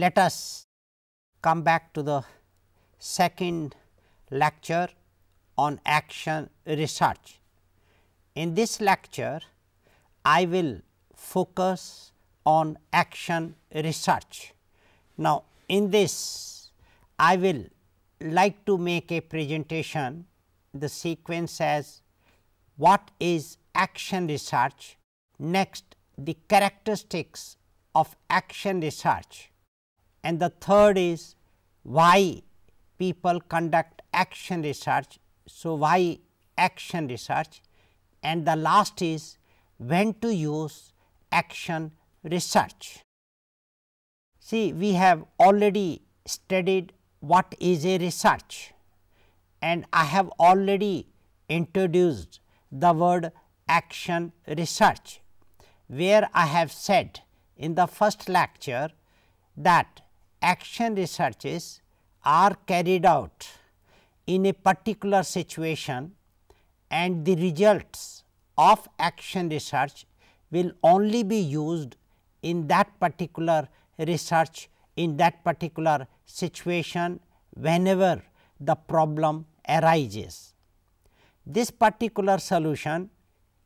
Let us come back to the second lecture on action research. In this lecture, I will focus on action research. Now, in this, I will like to make a presentation the sequence as what is action research, next the characteristics of action research, and the third is why people conduct action research. So, why action research and the last is when to use action research. See, we have already studied what is a research and I have already introduced the word action research, where I have said in the first lecture that action researches are carried out in a particular situation and the results of action research will only be used in that particular research in that particular situation whenever the problem arises. This particular solution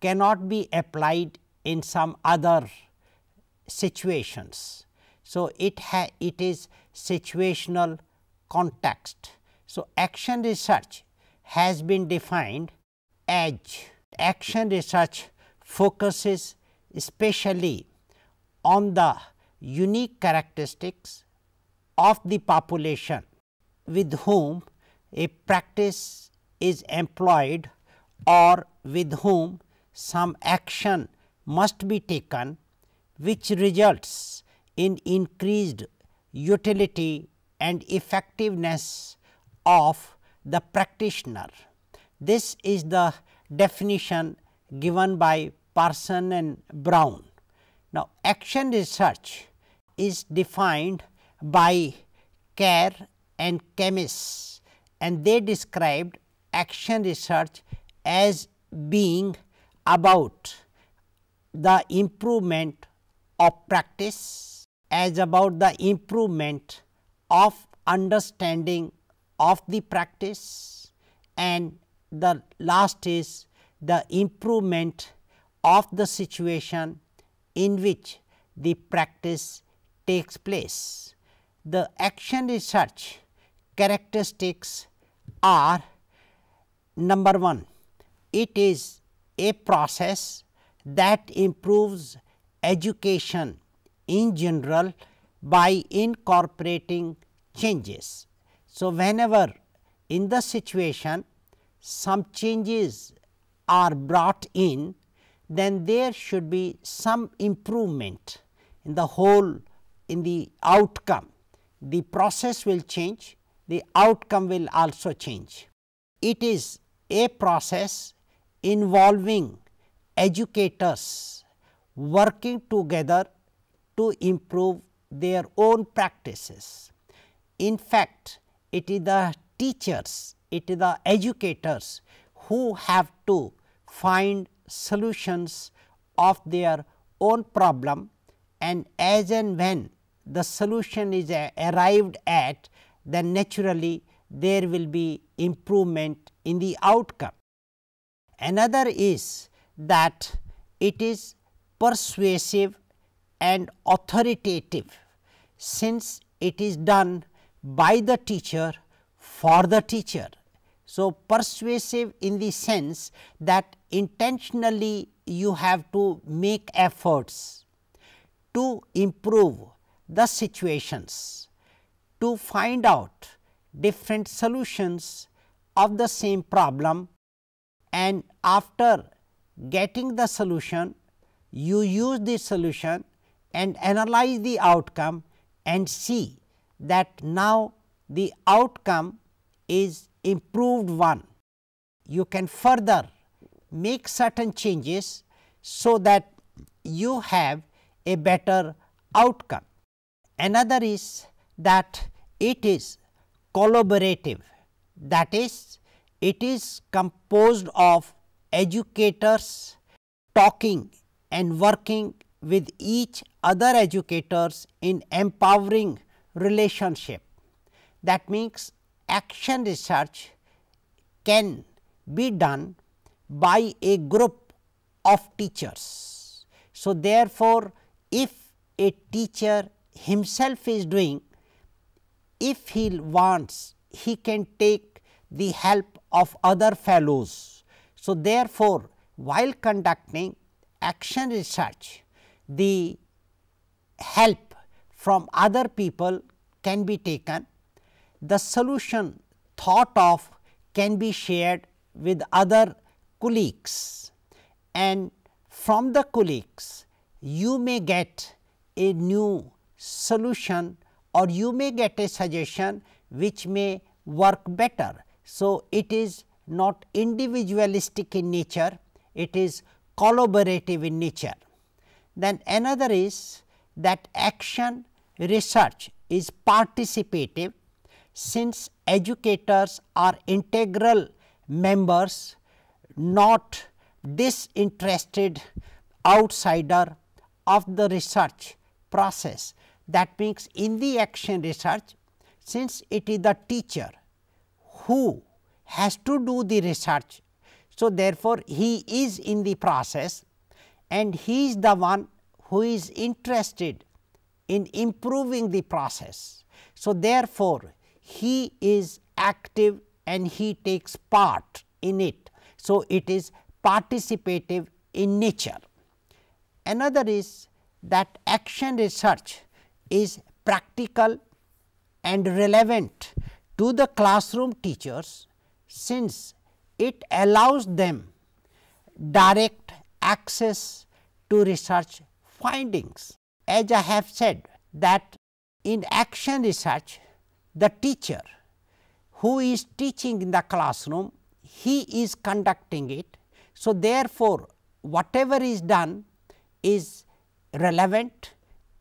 cannot be applied in some other situations. So, it ha it is situational context. So, action research has been defined as action research focuses especially on the unique characteristics of the population with whom a practice is employed or with whom some action must be taken which results in increased utility and effectiveness of the practitioner. This is the definition given by Parson and Brown. Now, action research is defined by Care and Chemists and they described action research as being about the improvement of practice as about the improvement of understanding of the practice and the last is the improvement of the situation in which the practice takes place. The action research characteristics are number 1 it is a process that improves education in general by incorporating changes. So, whenever in the situation some changes are brought in, then there should be some improvement in the whole in the outcome. The process will change, the outcome will also change. It is a process involving educators working together to improve their own practices. In fact, it is the teachers, it is the educators who have to find solutions of their own problem and as and when the solution is arrived at, then naturally there will be improvement in the outcome. Another is that it is persuasive and authoritative since it is done by the teacher for the teacher. So, persuasive in the sense that intentionally you have to make efforts to improve the situations, to find out different solutions of the same problem and after getting the solution, you use the solution and analyze the outcome and see that now the outcome is improved one. You can further make certain changes so that you have a better outcome. Another is that it is collaborative that is it is composed of educators talking and working with each other educators in empowering relationship. That means, action research can be done by a group of teachers. So, therefore, if a teacher himself is doing, if he wants, he can take the help of other fellows. So, therefore, while conducting action research, the help from other people can be taken, the solution thought of can be shared with other colleagues and from the colleagues you may get a new solution or you may get a suggestion which may work better. So, it is not individualistic in nature, it is collaborative in nature. Then another is that action research is participative since educators are integral members not disinterested outsider of the research process. That means, in the action research since it is the teacher who has to do the research. So, therefore, he is in the process and he is the one who is interested in improving the process. So, therefore, he is active and he takes part in it. So, it is participative in nature. Another is that action research is practical and relevant to the classroom teachers since it allows them direct access to research findings. As I have said that in action research, the teacher who is teaching in the classroom, he is conducting it. So, therefore, whatever is done is relevant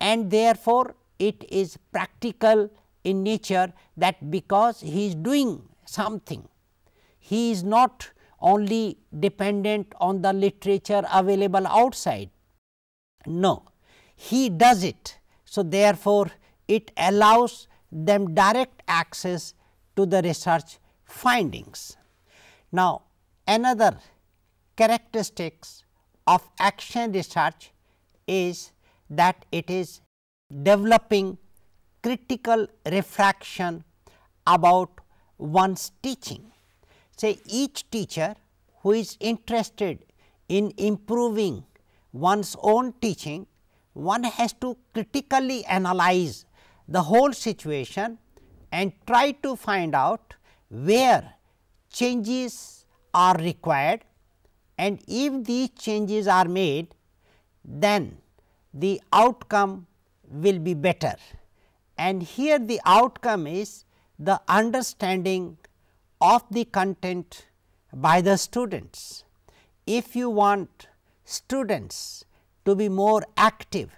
and therefore, it is practical in nature that because he is doing something, he is not only dependent on the literature available outside. No, he does it. So, therefore, it allows them direct access to the research findings. Now, another characteristics of action research is that it is developing critical refraction about one's teaching. Say each teacher who is interested in improving one's own teaching, one has to critically analyze the whole situation and try to find out where changes are required and if these changes are made, then the outcome will be better. And here the outcome is the understanding of the content by the students. If you want students to be more active,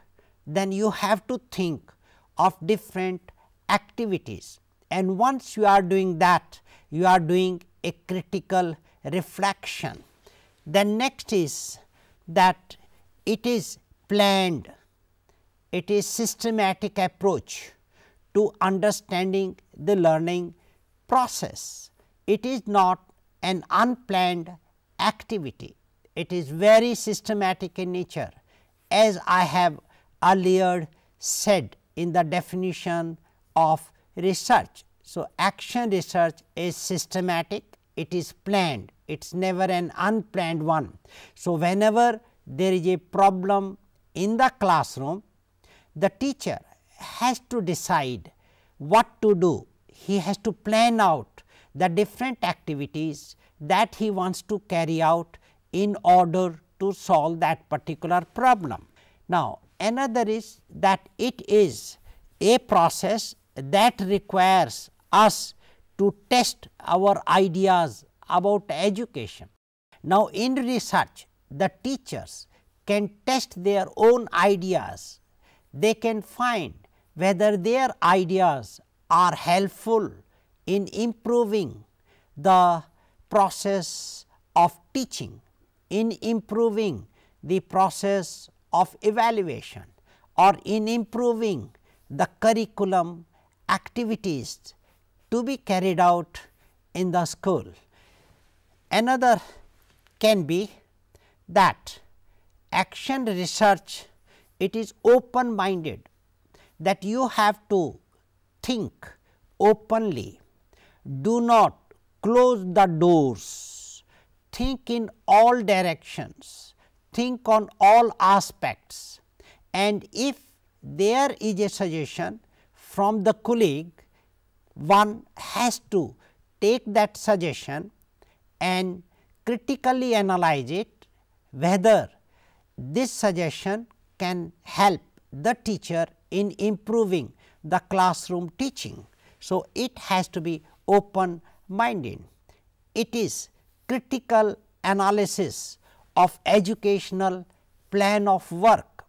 then you have to think of different activities. And once you are doing that, you are doing a critical reflection. The next is that it is planned, it is systematic approach to understanding the learning process it is not an unplanned activity. It is very systematic in nature as I have earlier said in the definition of research. So, action research is systematic, it is planned, it is never an unplanned one. So, whenever there is a problem in the classroom, the teacher has to decide what to do. He has to plan out the different activities that he wants to carry out in order to solve that particular problem. Now, another is that it is a process that requires us to test our ideas about education. Now, in research, the teachers can test their own ideas. They can find whether their ideas are helpful in improving the process of teaching, in improving the process of evaluation or in improving the curriculum activities to be carried out in the school. Another can be that action research it is open minded that you have to think openly do not close the doors, think in all directions, think on all aspects and if there is a suggestion from the colleague, one has to take that suggestion and critically analyze it whether this suggestion can help the teacher in improving the classroom teaching. So, it has to be open minded. It is critical analysis of educational plan of work.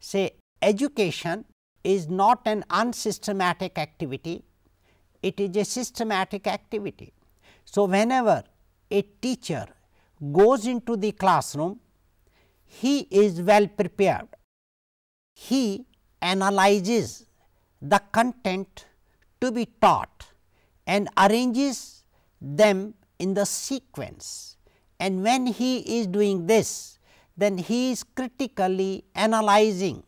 Say education is not an unsystematic activity, it is a systematic activity. So, whenever a teacher goes into the classroom, he is well prepared. He analyzes the content to be taught and arranges them in the sequence. And when he is doing this, then he is critically analyzing.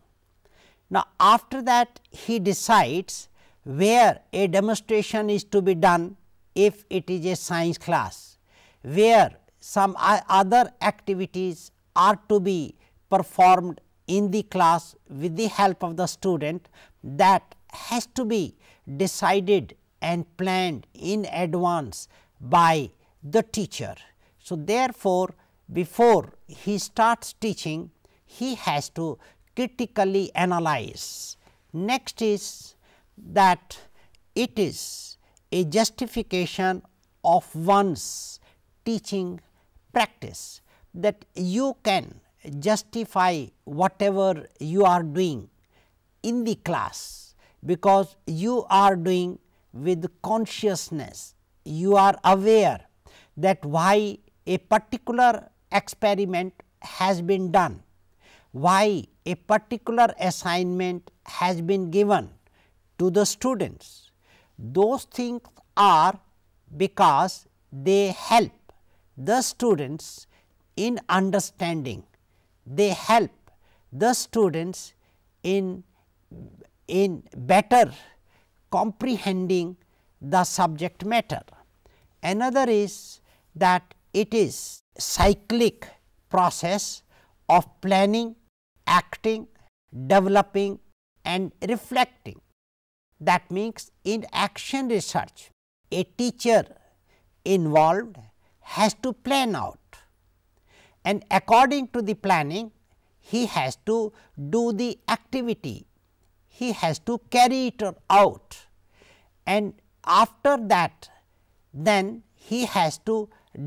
Now, after that he decides where a demonstration is to be done if it is a science class, where some other activities are to be performed in the class with the help of the student that has to be decided and planned in advance by the teacher. So, therefore, before he starts teaching, he has to critically analyze. Next is that it is a justification of one's teaching practice that you can justify whatever you are doing in the class because you are doing with consciousness, you are aware that why a particular experiment has been done, why a particular assignment has been given to the students. Those things are because they help the students in understanding, they help the students in, in better comprehending the subject matter. Another is that it is cyclic process of planning, acting, developing and reflecting. That means, in action research, a teacher involved has to plan out and according to the planning, he has to do the activity he has to carry it out and after that then he has to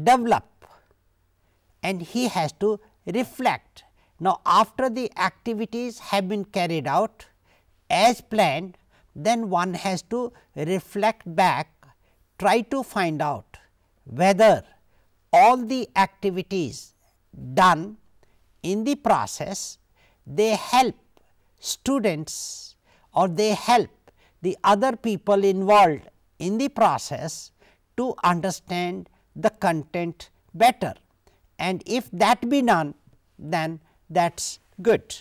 develop and he has to reflect. Now, after the activities have been carried out as planned, then one has to reflect back, try to find out whether all the activities done in the process, they help students or they help the other people involved in the process to understand the content better. And if that be done, then that is good.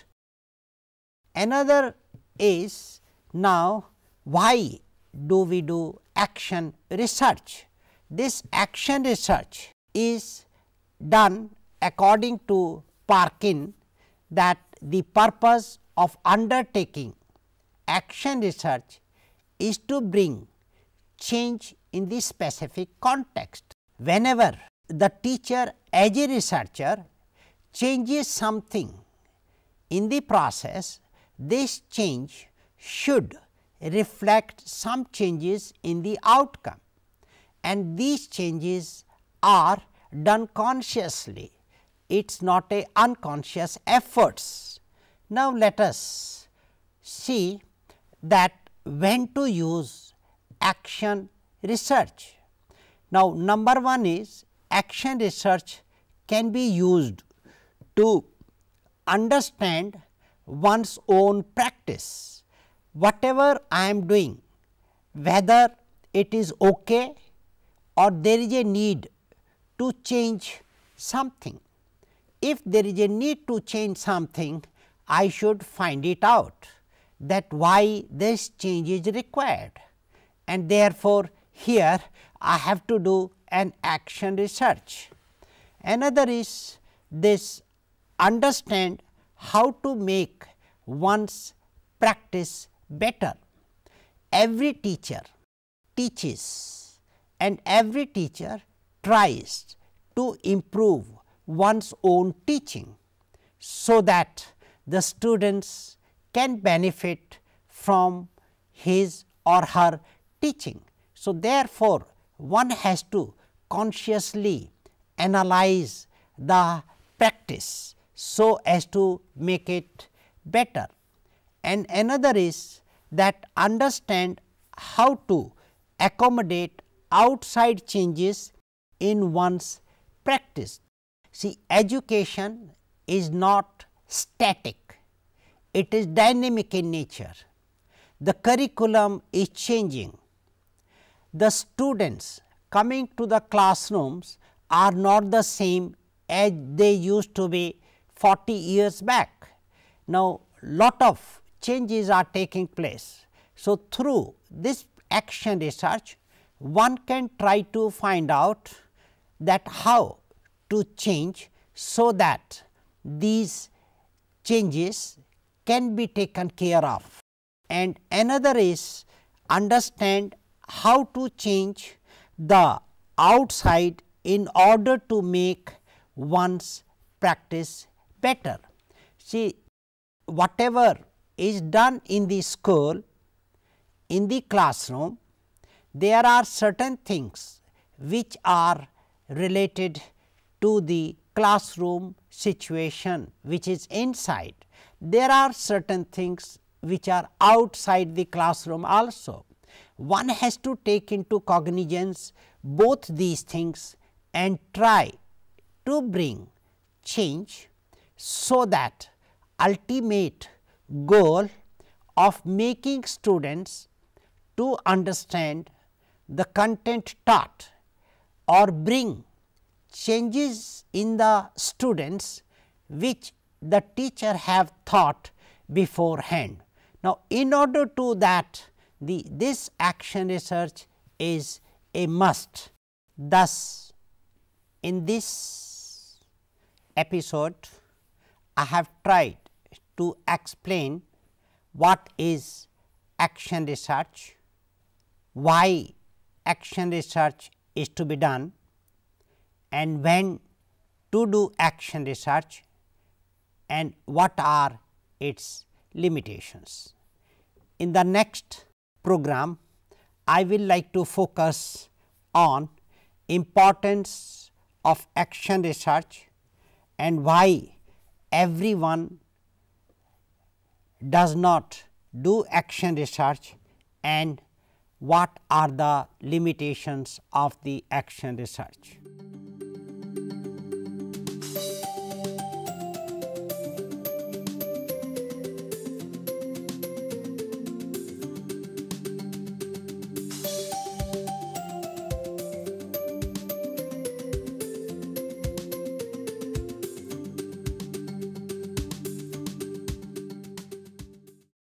Another is now why do we do action research? This action research is done according to Parkin that the purpose of undertaking action research is to bring change in the specific context. Whenever the teacher as a researcher changes something in the process, this change should reflect some changes in the outcome and these changes are done consciously, it is not a unconscious efforts. Now, let us see that when to use action research. Now, number one is action research can be used to understand one's own practice. Whatever I am doing, whether it is okay or there is a need to change something. If there is a need to change something, I should find it out that why this change is required and therefore, here I have to do an action research. Another is this understand how to make one's practice better. Every teacher teaches and every teacher tries to improve one's own teaching, so that the students can benefit from his or her teaching. So, therefore, one has to consciously analyze the practice so as to make it better. And another is that understand how to accommodate outside changes in one's practice. See, education is not static it is dynamic in nature. The curriculum is changing. The students coming to the classrooms are not the same as they used to be 40 years back. Now, lot of changes are taking place. So, through this action research, one can try to find out that how to change so that these changes can be taken care of. And another is understand how to change the outside in order to make one's practice better. See whatever is done in the school, in the classroom, there are certain things which are related to the classroom situation which is inside, there are certain things which are outside the classroom also. One has to take into cognizance both these things and try to bring change so that ultimate goal of making students to understand the content taught or bring changes in the students which the teacher have thought beforehand. Now, in order to that the this action research is a must. Thus, in this episode I have tried to explain what is action research, why action research is to be done and when to do action research and what are its limitations. In the next program, I will like to focus on importance of action research and why everyone does not do action research and what are the limitations of the action research.